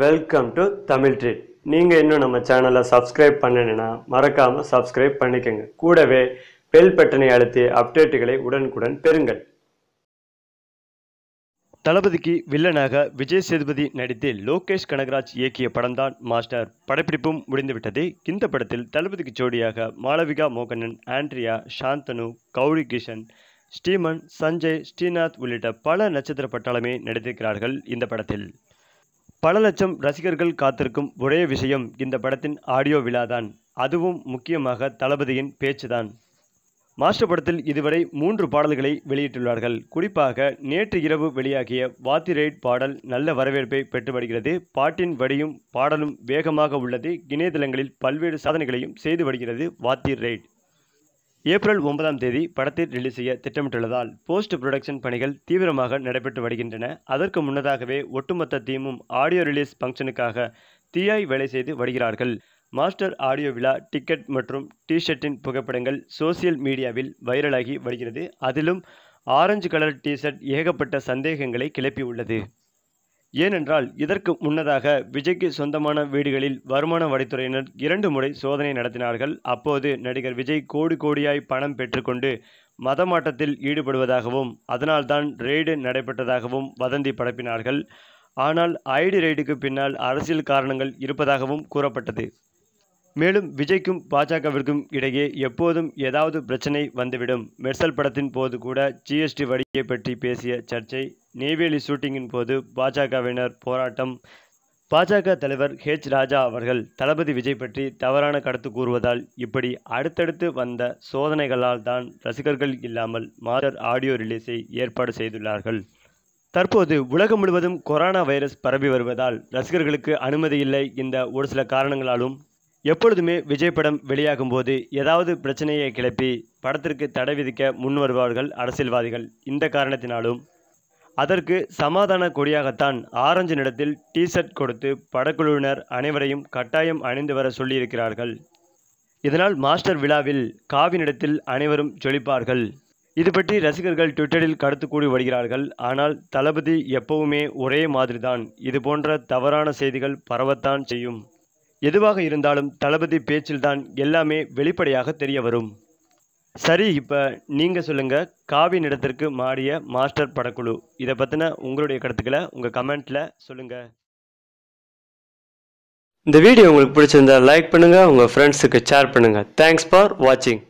welcome to Tamil treat நீங்கள் இன்னும் நம்ம சேனலை சப்ஸ்கிரைப் பண்ணணுன்னா மறக்காமல் சப்ஸ்கிரைப் பண்ணிக்கோங்க கூடவே பெல் பட்டனை அழுத்தி அப்டேட்டுகளை உடனுக்குடன் பெறுங்கள் தளபதிக்கு வில்லனாக விஜய் சேதுபதி நடித்து லோகேஷ் கனகராஜ் இயக்கிய படம்தான் மாஸ்டர் படப்பிடிப்பும் முடிந்துவிட்டது இந்த படத்தில் தளபதிக்கு ஜோடியாக மாளவிகா மோகனன் ஆண்ட்ரியா சாந்தனு கௌரி கிஷன் ஸ்ரீமன் சஞ்சய் ஸ்ரீநாத் உள்ளிட்ட பல நட்சத்திர பட்டாளமே நடித்திருக்கிறார்கள் இந்த படத்தில் பல லட்சம் ரசிகர்கள் காத்திருக்கும் ஒரே விஷயம் இந்த படத்தின் ஆடியோ விழா தான் அதுவும் முக்கியமாக தளபதியின் பேச்சு தான் மாஸ்டர் படத்தில் இதுவரை மூன்று பாடல்களை வெளியிட்டுள்ளார்கள் குறிப்பாக நேற்று இரவு வெளியாகிய வாத்திரைட் பாடல் நல்ல வரவேற்பை பெற்று வருகிறது பாட்டின் வடியும் பாடலும் வேகமாக உள்ளது இணையதளங்களில் பல்வேறு சாதனைகளையும் செய்து வருகிறது வாத்திரைட் ஏப்ரல் ஒன்பதாம் தேதி படத்தை ரிலீஸ் செய்ய திட்டமிட்டுள்ளதால் போஸ்ட் புரொடக்ஷன் பணிகள் தீவிரமாக நடைபெற்று வருகின்றன அதற்கு முன்னதாகவே ஒட்டுமொத்த தீமும் ஆடியோ ரிலீஸ் ஃபங்க்ஷனுக்காக தீயாய் வேலை செய்து வருகிறார்கள் மாஸ்டர் ஆடியோ விழா டிக்கெட் மற்றும் டிஷர்ட்டின் புகைப்படங்கள் சோசியல் மீடியாவில் வைரலாகி வருகிறது அதிலும் ஆரஞ்சு கலர் டிஷர்ட் ஏகப்பட்ட சந்தேகங்களை கிளப்பியுள்ளது ஏனென்றால் இதற்கு முன்னதாக விஜய்க்கு சொந்தமான வீடுகளில் வருமான வரித்துறையினர் இரண்டு முறை சோதனை நடத்தினார்கள் அப்போது நடிகர் விஜய் கோடி கோடியாய் பணம் பெற்றுக்கொண்டு மதமாட்டத்தில் ஈடுபடுவதாகவும் அதனால்தான் ரெய்டு நடைபெற்றதாகவும் வதந்தி பரப்பினார்கள் ஆனால் ஐடி ரெய்டுக்கு பின்னால் அரசியல் காரணங்கள் இருப்பதாகவும் கூறப்பட்டது மேலும் விஜய்க்கும் பாஜகவிற்கும் இடையே எப்போதும் ஏதாவது பிரச்சனை வந்துவிடும் மெர்சல் படத்தின் போது கூட ஜிஎஸ்டி வரியை பற்றி பேசிய சர்ச்சை நெய்வேலி ஷூட்டிங்கின் போது பாஜகவினர் போராட்டம் பாஜக தலைவர் ஹெச் ராஜா அவர்கள் தளபதி விஜய் பற்றி தவறான கருத்து கூறுவதால் இப்படி அடுத்தடுத்து வந்த சோதனைகளால் தான் ரசிகர்கள் இல்லாமல் மாதர் ஆடியோ ரிலீஸை ஏற்பாடு செய்துள்ளார்கள் தற்போது உலகம் முழுவதும் கொரோனா வைரஸ் பரவி வருவதால் ரசிகர்களுக்கு அனுமதி இல்லை இந்த ஒரு சில காரணங்களாலும் எப்பொழுதுமே விஜய் படம் வெளியாகும் போது ஏதாவது பிரச்சனையை கிளப்பி படத்திற்கு தடை விதிக்க முன் வருவார்கள் அரசியல்வாதிகள் இந்த காரணத்தினாலும் அதற்கு சமாதான கொடியாகத்தான் ஆரஞ்சு நிறத்தில் டிஷர்ட் கொடுத்து படக்குழுவினர் அனைவரையும் கட்டாயம் அணிந்து வர சொல்லியிருக்கிறார்கள் இதனால் மாஸ்டர் விழாவில் காவி நிறத்தில் அனைவரும் ஜொலிப்பார்கள் இது பற்றி ரசிகர்கள் ட்விட்டரில் கருத்து கூடி வருகிறார்கள் ஆனால் தளபதி எப்பவுமே ஒரே மாதிரிதான் போன்ற தவறான செய்திகள் பரவத்தான் செய்யும் எதுவாக இருந்தாலும் தளபதி பேச்சில் தான் எல்லாமே வெளிப்படையாக தெரிய வரும் சரி இப்போ நீங்கள் சொல்லுங்கள் காவி நிடத்திற்கு மாறிய மாஸ்டர் படக்குழு இதை பற்றின உங்களுடைய கருத்துக்களை உங்கள் கமெண்ட்டில் சொல்லுங்கள் இந்த வீடியோ உங்களுக்கு பிடிச்சிருந்தா லைக் பண்ணுங்கள் உங்கள் ஃப்ரெண்ட்ஸுக்கு ஷேர் பண்ணுங்கள் தேங்க்ஸ் ஃபார் வாட்சிங்